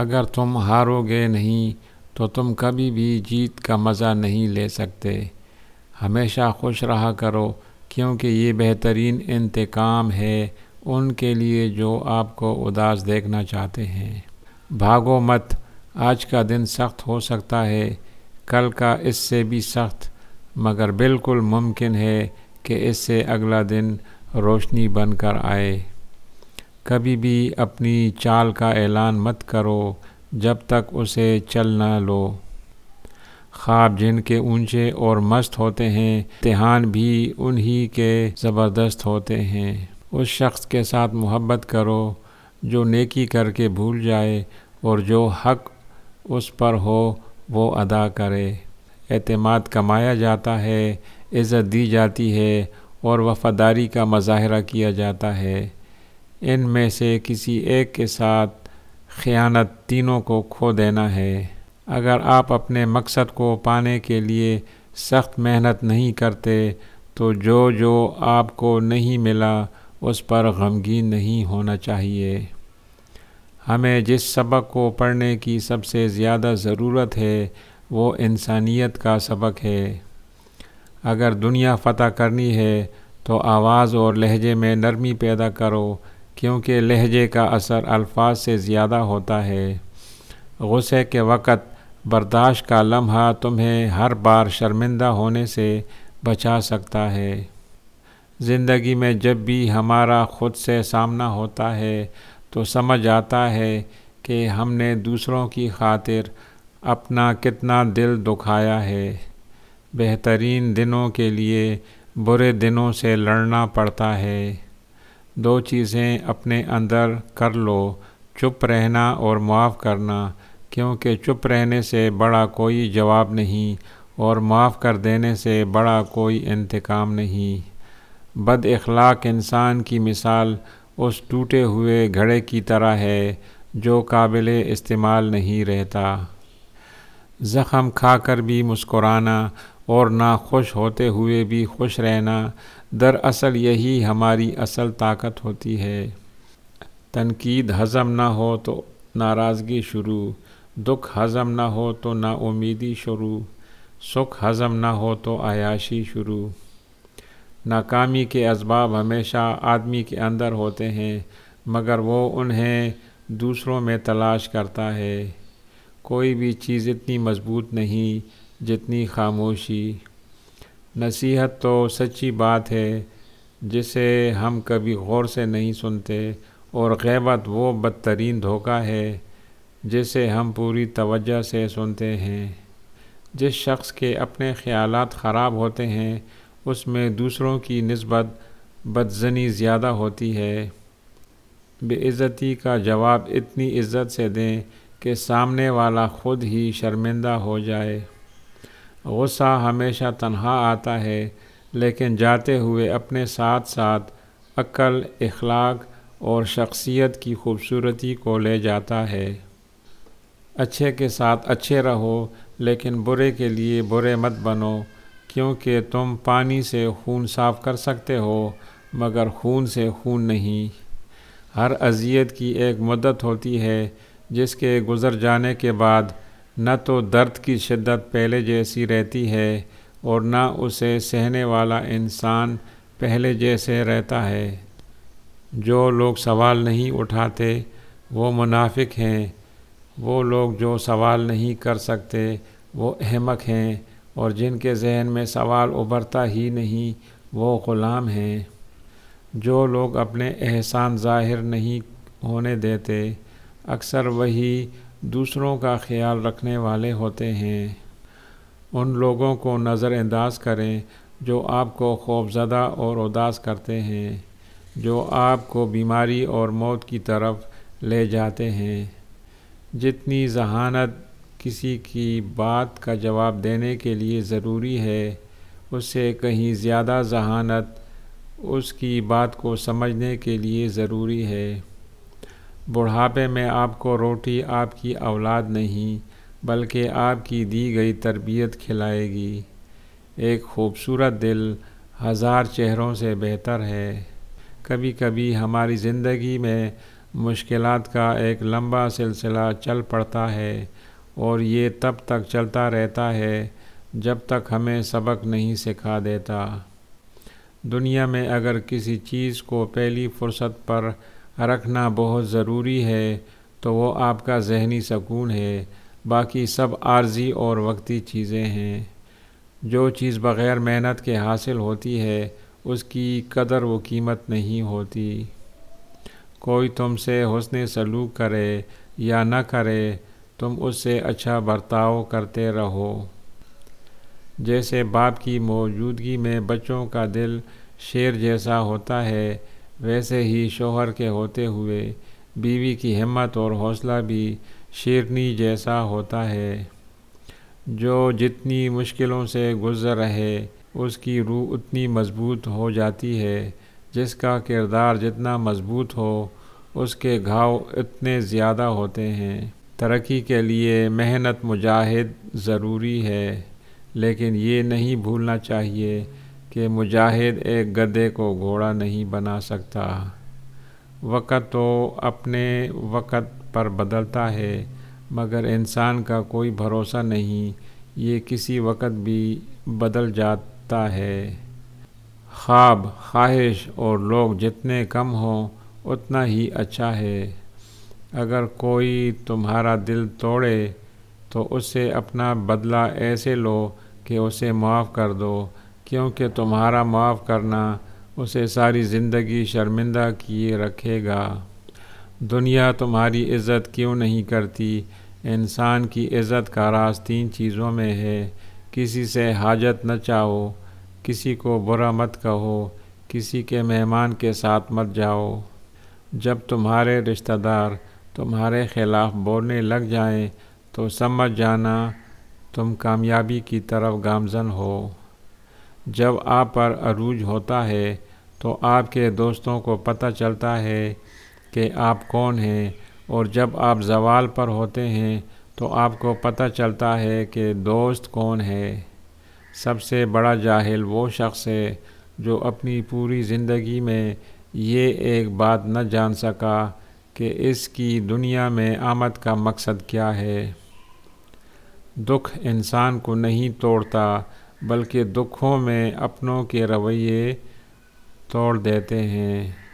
अगर तुम हारोगे नहीं तो तुम कभी भी जीत का मज़ा नहीं ले सकते हमेशा खुश रहा करो क्योंकि ये बेहतरीन इंतकाम है उनके लिए जो आपको उदास देखना चाहते हैं भागो मत आज का दिन सख्त हो सकता है कल का इससे भी सख्त मगर बिल्कुल मुमकिन है कि इससे अगला दिन रोशनी बनकर आए कभी भी अपनी चाल का ऐलान मत करो जब तक उसे चल न लो ख्वाब जिनके ऊंचे और मस्त होते हैं इम्तहान भी उन्हीं के ज़बरदस्त होते हैं उस शख्स के साथ मोहब्बत करो जो नेकी करके भूल जाए और जो हक उस पर हो वो अदा करे अतमाद कमाया जाता है इज़्ज़त दी जाती है और वफादारी का मज़ाहरा किया जाता है इन में से किसी एक के साथ ख़यानत तीनों को खो देना है अगर आप अपने मकसद को पाने के लिए सख्त मेहनत नहीं करते तो जो जो आपको नहीं मिला उस पर गमगीन नहीं होना चाहिए हमें जिस सबक को पढ़ने की सबसे ज़्यादा ज़रूरत है वो इंसानियत का सबक है अगर दुनिया फतह करनी है तो आवाज़ और लहजे में नरमी पैदा करो क्योंकि लहजे का असर अल्फाज से ज़्यादा होता है गुस्से के वक़्त बर्दाश्त का लम्हा तुम्हें हर बार शर्मिंदा होने से बचा सकता है ज़िंदगी में जब भी हमारा ख़ुद से सामना होता है तो समझ आता है कि हमने दूसरों की खातिर अपना कितना दिल दुखाया है बेहतरीन दिनों के लिए बुरे दिनों से लड़ना पड़ता है दो चीज़ें अपने अंदर कर लो चुप रहना और माफ़ करना क्योंकि चुप रहने से बड़ा कोई जवाब नहीं और माफ़ कर देने से बड़ा कोई इंतकाम नहीं बद अखलाक इंसान की मिसाल उस टूटे हुए घड़े की तरह है जो काबिल इस्तेमाल नहीं रहता ज़ख़म खाकर भी मुस्कुराना और ना खुश होते हुए भी खुश रहना दरअसल यही हमारी असल ताकत होती है तनकीद हज़म ना हो तो नाराज़गी शुरू दुख हज़म ना हो तो नाउमीदी शुरू सुख हज़म ना हो तो आयाशी शुरू नाकामी के इसबाब हमेशा आदमी के अंदर होते हैं मगर वो उन्हें दूसरों में तलाश करता है कोई भी चीज़ इतनी मजबूत नहीं जितनी खामोशी नसीहत तो सच्ची बात है जिसे हम कभी गौर से नहीं सुनते और गैबत वो बदतरीन धोखा है जिसे हम पूरी तवज्जो से सुनते हैं जिस शख्स के अपने ख्याल ख़राब होते हैं उसमें दूसरों की नस्बत बदजनी ज़्यादा होती है बेइज़्ज़ती का जवाब इतनी इज़्ज़त से दें कि सामने वाला ख़ुद ही शर्मिंदा हो जाए गुस्सा हमेशा तन्हा आता है लेकिन जाते हुए अपने साथ साथ अक्ल इखलाक और शख्सियत की खूबसूरती को ले जाता है अच्छे के साथ अच्छे रहो लेकिन बुरे के लिए बुरे मत बनो क्योंकि तुम पानी से खून साफ़ कर सकते हो मगर खून से खून नहीं हर अजियत की एक मदत होती है जिसके गुज़र जाने के बाद न तो दर्द की शिद्दत पहले जैसी रहती है और न उसे सहने वाला इंसान पहले जैसे रहता है जो लोग सवाल नहीं उठाते वो मुनाफिक हैं वो लोग जो सवाल नहीं कर सकते वो अहमक हैं और जिनके जहन में सवाल उभरता ही नहीं वो ग़ुलाम हैं जो लोग अपने एहसान ज़ाहिर नहीं होने देते अक्सर वही दूसरों का ख्याल रखने वाले होते हैं उन लोगों को नज़रअंदाज करें जो आपको खौफजदा और उदास करते हैं जो आपको बीमारी और मौत की तरफ ले जाते हैं जितनी जहानत किसी की बात का जवाब देने के लिए ज़रूरी है उससे कहीं ज़्यादा जहानत उसकी बात को समझने के लिए ज़रूरी है बुढ़ापे में आपको रोटी आपकी औलाद नहीं बल्कि आपकी दी गई तरबियत खिलाएगी एक खूबसूरत दिल हज़ार चेहरों से बेहतर है कभी कभी हमारी ज़िंदगी में मुश्किल का एक लंबा सिलसिला चल पड़ता है और ये तब तक चलता रहता है जब तक हमें सबक नहीं सिखा देता दुनिया में अगर किसी चीज़ को पहली फुर्सत पर रखना बहुत ज़रूरी है तो वो आपका जहनी सकून है बाकी सब आर्जी और वक्ती चीज़ें हैं जो चीज़ बग़ैर मेहनत के हासिल होती है उसकी कदर व कीमत नहीं होती कोई तुमसे हसन सलूक करे या न करे तुम उससे अच्छा बर्ताव करते रहो जैसे बाप की मौजूदगी में बच्चों का दिल शेर जैसा होता है वैसे ही शोहर के होते हुए बीवी की हिम्मत और हौसला भी शेरनी जैसा होता है जो जितनी मुश्किलों से गुज़र रहे उसकी रूह उतनी मज़बूत हो जाती है जिसका किरदार जितना मज़बूत हो उसके घाव इतने ज़्यादा होते हैं तरक्की के लिए मेहनत मुजाहिद ज़रूरी है लेकिन ये नहीं भूलना चाहिए कि मुजाहिद एक गधे को घोड़ा नहीं बना सकता वक़्त तो अपने वक़्त पर बदलता है मगर इंसान का कोई भरोसा नहीं ये किसी वक़्त भी बदल जाता है ख्वाब ख्वाहिश और लोग जितने कम हों उतना ही अच्छा है अगर कोई तुम्हारा दिल तोड़े तो उससे अपना बदला ऐसे लो कि उसे माफ़ कर दो क्योंकि तुम्हारा माफ़ करना उसे सारी ज़िंदगी शर्मिंदा किए रखेगा दुनिया तुम्हारी इज़्ज़त क्यों नहीं करती इंसान की इज़्ज़त का राज तीन चीज़ों में है किसी से हाजत न चाहो किसी को बुरा मत कहो किसी के मेहमान के साथ मत जाओ जब तुम्हारे रिश्तेदार तुम्हारे ख़िलाफ़ बोलने लग जाएं तो समझ जाना तुम कामयाबी की तरफ गामजन हो जब आप पर अरूज होता है तो आपके दोस्तों को पता चलता है कि आप कौन हैं और जब आप जवाल पर होते हैं तो आपको पता चलता है कि दोस्त कौन है सबसे बड़ा जाहिल वो शख्स है जो अपनी पूरी ज़िंदगी में ये एक बात न जान सका कि इसकी दुनिया में आमद का मकसद क्या है दुख इंसान को नहीं तोड़ता बल्कि दुखों में अपनों के रवैये तोड़ देते हैं